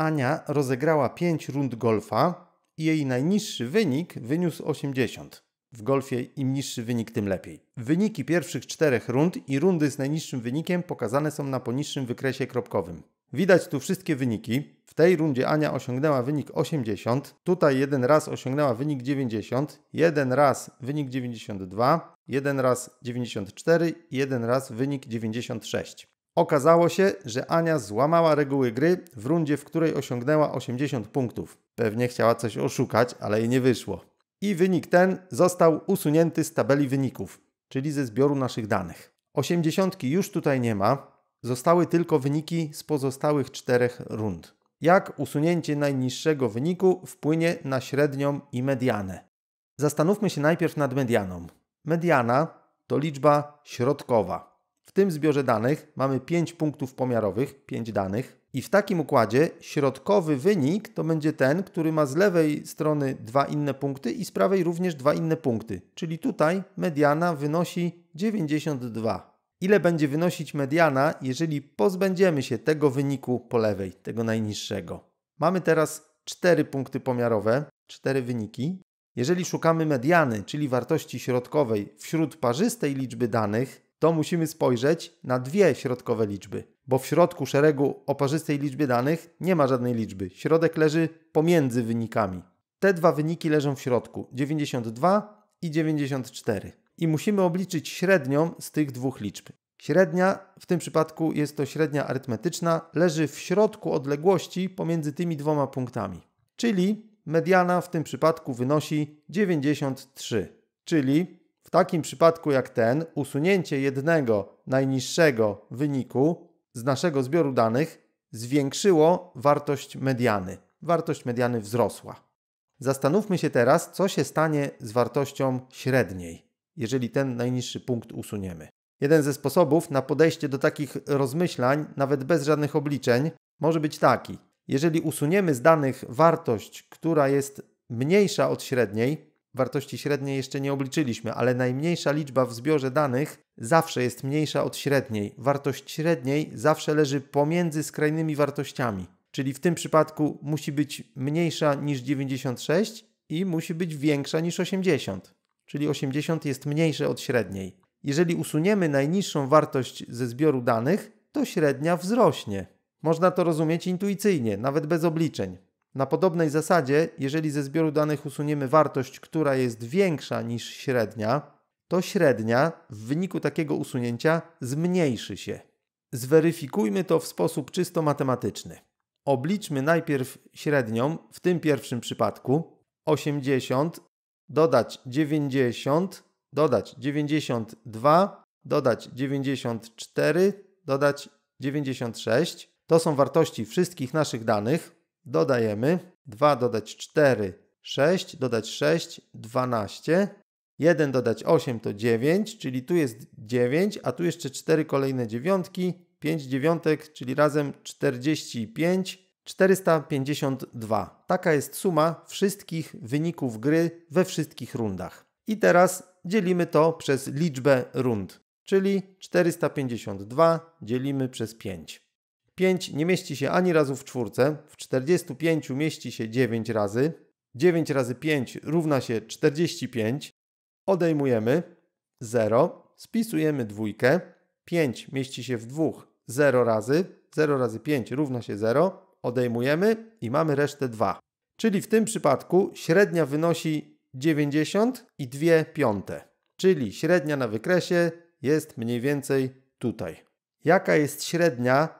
Ania rozegrała 5 rund golfa i jej najniższy wynik wyniósł 80. W golfie im niższy wynik, tym lepiej. Wyniki pierwszych czterech rund i rundy z najniższym wynikiem pokazane są na poniższym wykresie kropkowym. Widać tu wszystkie wyniki. W tej rundzie Ania osiągnęła wynik 80, tutaj jeden raz osiągnęła wynik 90, jeden raz wynik 92, jeden raz 94 i jeden raz wynik 96. Okazało się, że Ania złamała reguły gry w rundzie, w której osiągnęła 80 punktów. Pewnie chciała coś oszukać, ale jej nie wyszło. I wynik ten został usunięty z tabeli wyników, czyli ze zbioru naszych danych. 80 już tutaj nie ma, zostały tylko wyniki z pozostałych czterech rund. Jak usunięcie najniższego wyniku wpłynie na średnią i medianę? Zastanówmy się najpierw nad medianą. Mediana to liczba środkowa w tym zbiorze danych mamy 5 punktów pomiarowych, 5 danych. I w takim układzie środkowy wynik to będzie ten, który ma z lewej strony dwa inne punkty i z prawej również dwa inne punkty. Czyli tutaj mediana wynosi 92. Ile będzie wynosić mediana, jeżeli pozbędziemy się tego wyniku po lewej, tego najniższego? Mamy teraz 4 punkty pomiarowe, 4 wyniki. Jeżeli szukamy mediany, czyli wartości środkowej wśród parzystej liczby danych, to musimy spojrzeć na dwie środkowe liczby, bo w środku szeregu o parzystej liczbie danych nie ma żadnej liczby. Środek leży pomiędzy wynikami. Te dwa wyniki leżą w środku 92 i 94. I musimy obliczyć średnią z tych dwóch liczb. Średnia, w tym przypadku jest to średnia arytmetyczna, leży w środku odległości pomiędzy tymi dwoma punktami. Czyli mediana w tym przypadku wynosi 93. Czyli w takim przypadku jak ten, usunięcie jednego najniższego wyniku z naszego zbioru danych zwiększyło wartość mediany. Wartość mediany wzrosła. Zastanówmy się teraz, co się stanie z wartością średniej, jeżeli ten najniższy punkt usuniemy. Jeden ze sposobów na podejście do takich rozmyślań, nawet bez żadnych obliczeń, może być taki. Jeżeli usuniemy z danych wartość, która jest mniejsza od średniej, wartości średniej jeszcze nie obliczyliśmy, ale najmniejsza liczba w zbiorze danych zawsze jest mniejsza od średniej. Wartość średniej zawsze leży pomiędzy skrajnymi wartościami, czyli w tym przypadku musi być mniejsza niż 96 i musi być większa niż 80, czyli 80 jest mniejsze od średniej. Jeżeli usuniemy najniższą wartość ze zbioru danych, to średnia wzrośnie. Można to rozumieć intuicyjnie, nawet bez obliczeń. Na podobnej zasadzie, jeżeli ze zbioru danych usuniemy wartość, która jest większa niż średnia, to średnia w wyniku takiego usunięcia zmniejszy się. Zweryfikujmy to w sposób czysto matematyczny. Obliczmy najpierw średnią, w tym pierwszym przypadku 80, dodać 90, dodać 92, dodać 94, dodać 96. To są wartości wszystkich naszych danych. Dodajemy 2 dodać 4, 6, dodać 6, 12. 1 dodać 8 to 9, czyli tu jest 9, a tu jeszcze 4 kolejne dziewiątki, 5 dziewiątek, czyli razem 45, 452. Taka jest suma wszystkich wyników gry we wszystkich rundach. I teraz dzielimy to przez liczbę rund, czyli 452 dzielimy przez 5. 5 nie mieści się ani razu w czwórce, w 45 mieści się 9 razy, 9 razy 5 równa się 45, odejmujemy 0, spisujemy dwójkę, 5 mieści się w 2 0 razy, 0 razy 5 równa się 0, odejmujemy i mamy resztę 2. Czyli w tym przypadku średnia wynosi 90 i 2 piąte, czyli średnia na wykresie jest mniej więcej tutaj. Jaka jest średnia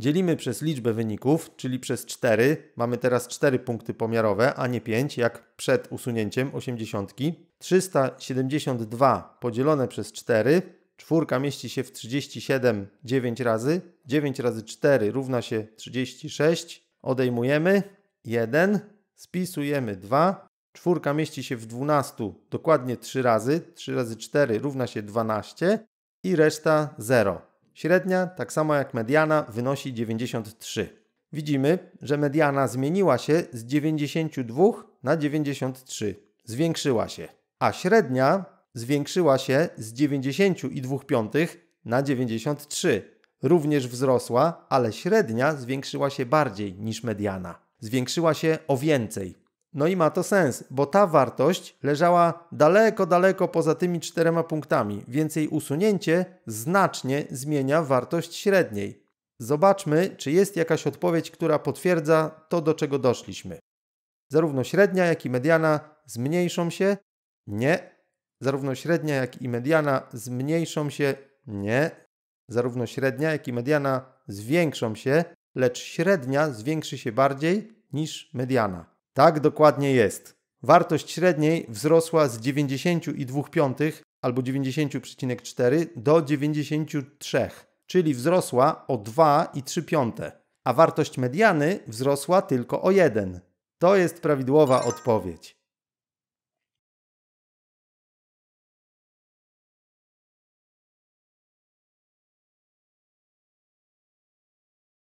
dzielimy przez liczbę wyników, czyli przez 4. Mamy teraz 4 punkty pomiarowe, a nie 5, jak przed usunięciem 80. 372 podzielone przez 4. Czwórka mieści się w 37 9 razy. 9 razy 4 równa się 36. Odejmujemy 1, spisujemy 2. Czwórka mieści się w 12 dokładnie 3 razy. 3 razy 4 równa się 12 i reszta 0. Średnia, tak samo jak mediana, wynosi 93. Widzimy, że mediana zmieniła się z 92 na 93. Zwiększyła się. A średnia zwiększyła się z 92,5 na 93. Również wzrosła, ale średnia zwiększyła się bardziej niż mediana. Zwiększyła się o więcej no i ma to sens, bo ta wartość leżała daleko, daleko poza tymi czterema punktami, więc jej usunięcie znacznie zmienia wartość średniej. Zobaczmy, czy jest jakaś odpowiedź, która potwierdza to, do czego doszliśmy. Zarówno średnia, jak i mediana zmniejszą się? Nie. Zarówno średnia, jak i mediana zmniejszą się? Nie. Zarówno średnia, jak i mediana zwiększą się, lecz średnia zwiększy się bardziej niż mediana. Tak dokładnie jest. Wartość średniej wzrosła z 90,2 albo 90,4 do 93, czyli wzrosła o 2,3, a wartość mediany wzrosła tylko o 1. To jest prawidłowa odpowiedź.